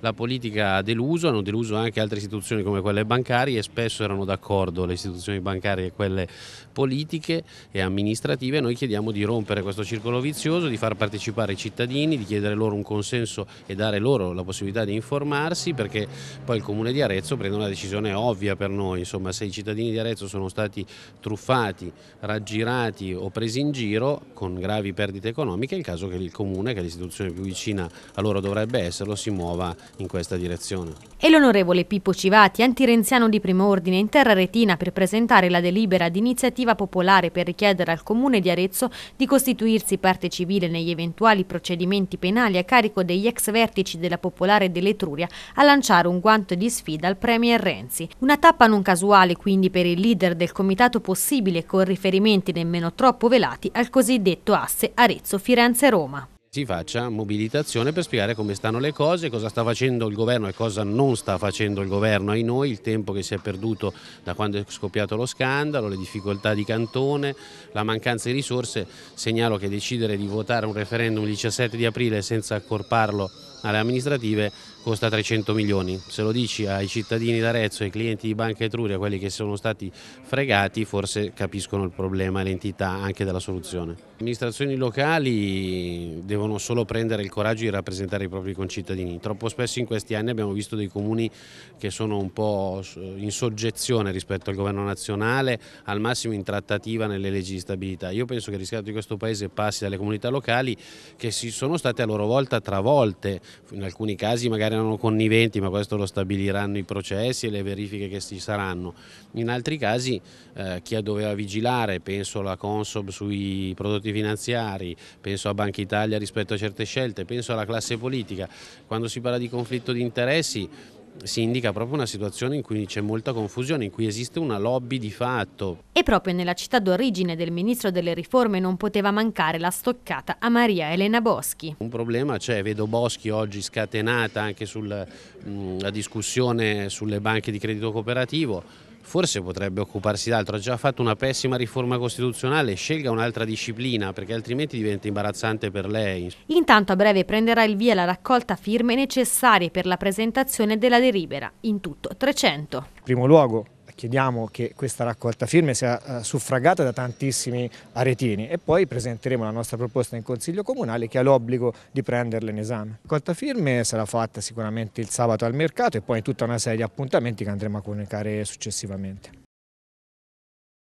la politica ha deluso, hanno deluso anche altre istituzioni come quelle bancarie e spesso erano d'accordo le istituzioni bancarie e quelle politiche e amministrative. Noi chiediamo di rompere questo circolo vizioso, di far partecipare i cittadini, di chiedere loro un consenso e dare loro la possibilità di informarsi perché poi il Comune di Arezzo prende una decisione ovvia per noi, insomma se i cittadini di Arezzo sono stati truffati, raggirati o presi in giro con gravi perdite economiche è il caso che il Comune, che è l'istituzione più vicina a loro dovrebbe esserlo, si muova in questa direzione. E l'onorevole Pippo Civati, antirenziano di primo ordine in terra retina per presentare la delibera d'iniziativa popolare per richiedere al Comune di Arezzo di costituirsi parte civile negli eventuali procedimenti penali a carico degli ex vertici della Popolare dell'Etruria, a lanciare un guanto di sfida al Premier Renzi. Una tappa non casuale quindi per il leader del comitato possibile con riferimenti nemmeno troppo velati al cosiddetto asse Arezzo-Firenze-Roma si faccia mobilitazione per spiegare come stanno le cose, cosa sta facendo il governo e cosa non sta facendo il governo ai noi, il tempo che si è perduto da quando è scoppiato lo scandalo, le difficoltà di Cantone, la mancanza di risorse. Segnalo che decidere di votare un referendum il 17 di aprile senza accorparlo alle amministrative costa 300 milioni. Se lo dici ai cittadini d'Arezzo, ai clienti di Banca Etruria, quelli che sono stati fregati, forse capiscono il problema e l'entità anche della soluzione. Le amministrazioni locali devono solo prendere il coraggio di rappresentare i propri concittadini. Troppo spesso in questi anni abbiamo visto dei comuni che sono un po' in soggezione rispetto al governo nazionale, al massimo in trattativa nelle leggi di stabilità. Io penso che il riscatto di questo paese passi dalle comunità locali che si sono state a loro volta travolte, in alcuni casi magari erano conniventi, ma questo lo stabiliranno i processi e le verifiche che ci saranno. In altri casi eh, chi doveva vigilare, penso alla Consob sui prodotti finanziari, penso a Banca Italia rispetto a certe scelte, penso alla classe politica, quando si parla di conflitto di interessi si indica proprio una situazione in cui c'è molta confusione, in cui esiste una lobby di fatto. E proprio nella città d'origine del ministro delle riforme non poteva mancare la stoccata a Maria Elena Boschi. Un problema c'è, vedo Boschi oggi scatenata anche sulla mm, discussione sulle banche di credito cooperativo, forse potrebbe occuparsi d'altro, ha già fatto una pessima riforma costituzionale, scelga un'altra disciplina perché altrimenti diventa imbarazzante per lei. Intanto a breve prenderà il via la raccolta firme necessarie per la presentazione della delibera, in tutto 300. In primo luogo chiediamo che questa raccolta firme sia eh, suffragata da tantissimi aretini e poi presenteremo la nostra proposta in Consiglio Comunale che ha l'obbligo di prenderla in esame. La raccolta firme sarà fatta sicuramente il sabato al mercato e poi in tutta una serie di appuntamenti che andremo a comunicare successivamente.